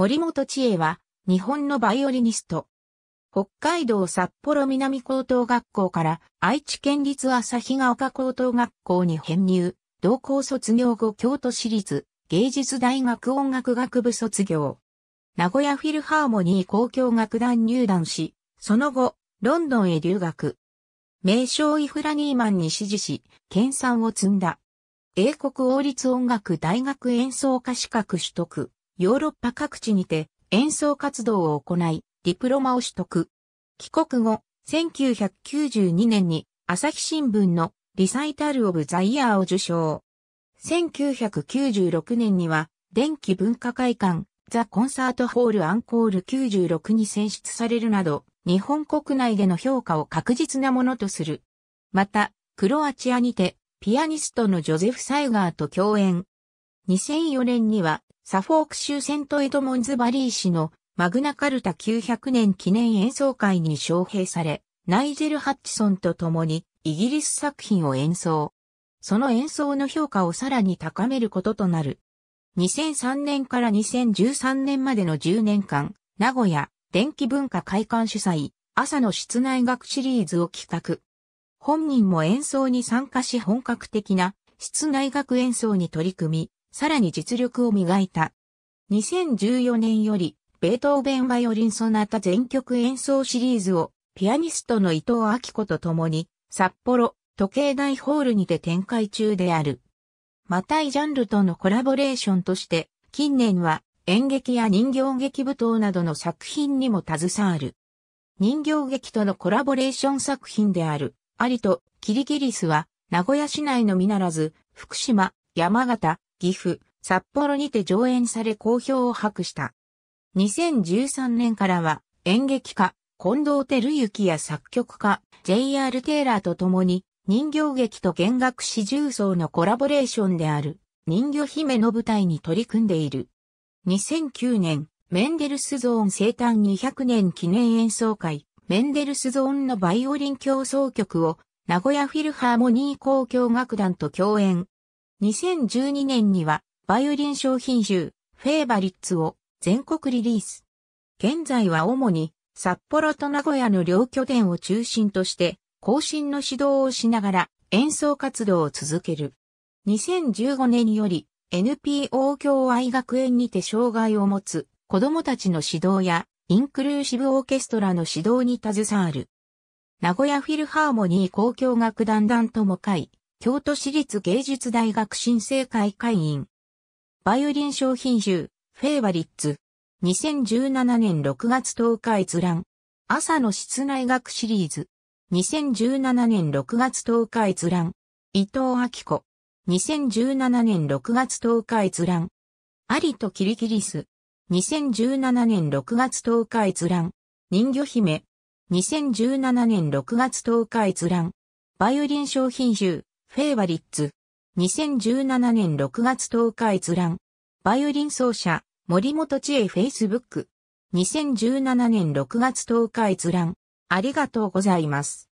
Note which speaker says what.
Speaker 1: 森本千恵は、日本のバイオリニスト。北海道札幌南高等学校から愛知県立旭ヶ丘高等学校に編入、同校卒業後京都市立芸術大学音楽学部卒業。名古屋フィルハーモニー交響楽団入団し、その後、ロンドンへ留学。名称イフラニーマンに支持し、研鑽を積んだ。英国王立音楽大学演奏家資格取得。ヨーロッパ各地にて演奏活動を行い、ディプロマを取得。帰国後、1992年に朝日新聞のリサイタル・オブ・ザ・イヤーを受賞。1996年には、電気文化会館、ザ・コンサートホール・アンコール96に選出されるなど、日本国内での評価を確実なものとする。また、クロアチアにて、ピアニストのジョゼフ・サイガーと共演。2004年には、サフォーク州セントエドモンズバリー市のマグナカルタ900年記念演奏会に招聘され、ナイジェル・ハッチソンと共にイギリス作品を演奏。その演奏の評価をさらに高めることとなる。2003年から2013年までの10年間、名古屋電気文化会館主催、朝の室内学シリーズを企画。本人も演奏に参加し本格的な室内学演奏に取り組み、さらに実力を磨いた。2014年より、ベートーベンバイオリンソナタ全曲演奏シリーズを、ピアニストの伊藤明子と共に、札幌、時計台ホールにて展開中である。またいジャンルとのコラボレーションとして、近年は演劇や人形劇舞踏などの作品にも携わる。人形劇とのコラボレーション作品である、アリとキリギリスは、名古屋市内のみならず、福島、山形、岐阜、札幌にて上演され好評を博した。2013年からは演劇家、近藤照之や作曲家、J.R. テーラーと共に人形劇と弦楽四重奏のコラボレーションである人魚姫の舞台に取り組んでいる。2009年、メンデルスゾーン生誕200年記念演奏会、メンデルスゾーンのバイオリン協奏曲を名古屋フィルハーモニー交響楽団と共演、2012年には、バイオリン商品集、フェーバリッツを全国リリース。現在は主に、札幌と名古屋の両拠点を中心として、更新の指導をしながら演奏活動を続ける。2015年より NPO 協愛学園にて障害を持つ子供たちの指導やインクルーシブオーケストラの指導に携わる。名古屋フィルハーモニー交響楽団団も会京都市立芸術大学新生会会員。バイオリン商品集、フェイバリッツ。2017年6月10日閲覧。朝の室内学シリーズ。2017年6月10日閲覧。伊藤明子。2017年6月10日閲覧。アリとキリキリス。2017年6月10日閲覧。人魚姫。2017年6月10日閲覧。バイオリン商品集。フェイバリッツ。2017年6月10日閲覧。バイオリン奏者、森本知恵フェイスブック。2017年6月10日閲覧。ありがとうございます。